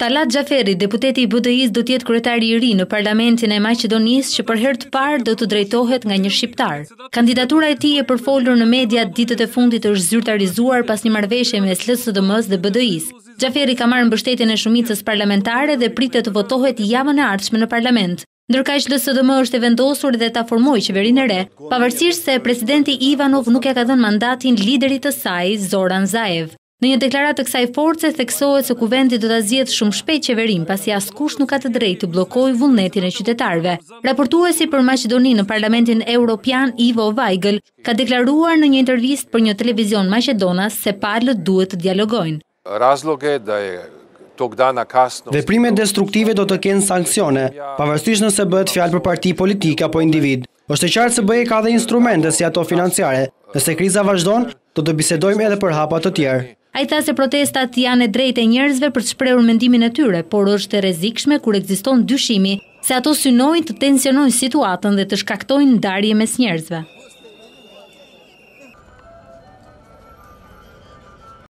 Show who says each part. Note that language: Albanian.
Speaker 1: Talat Gjaferi, deputeti i BDI-s do tjetë kryetari i ri në parlamentin e Maqedonis që për hertë parë do të drejtohet nga një shqiptar. Kandidatura e ti e përfolur në media ditët e fundit është zyrtarizuar pas një marveshje me slësë dhe mës dhe BDI-s. Gjaferi ka marë në bështetin e shumicës parlamentare dhe pritet të votohet javën e ardhshme në parlament ndërka që LSDM është e vendosur dhe ta formoj qeverin e re, pavërsirë se presidenti Ivanov nuk e ka dhenë mandatin liderit të saj, Zoran Zaev. Në një deklarat të kësaj force, theksohet se kuvendit do të zjetë shumë shpejt qeverim, pasi as kush nuk ka të drejt të blokoj vullnetin e qytetarve. Raportuesi për Macedoni në Parlamentin Europian, Ivo Weigl, ka deklaruar në një intervjist për një televizion Macedonas se palët duhet të dialogojnë.
Speaker 2: Razloge da e
Speaker 3: Veprime destruktive do të kenë sankcione, pavarësisht nëse bëhet fjalë për parti politike apo individ. Është e qartë se BE ka dhe instrumente si ato financiare. Nëse kriza vazhdon, do të bisedojmë edhe për hapa të tjerë.
Speaker 1: Ai tha se protestat janë e drejtë e njerëzve për të shprehur mendimin e tyre, por është e rrezikshme kur ekziston dyshimi se ato synojnë të tensionojnë situatën dhe të shkaktojnë ndarje mes njerëzve.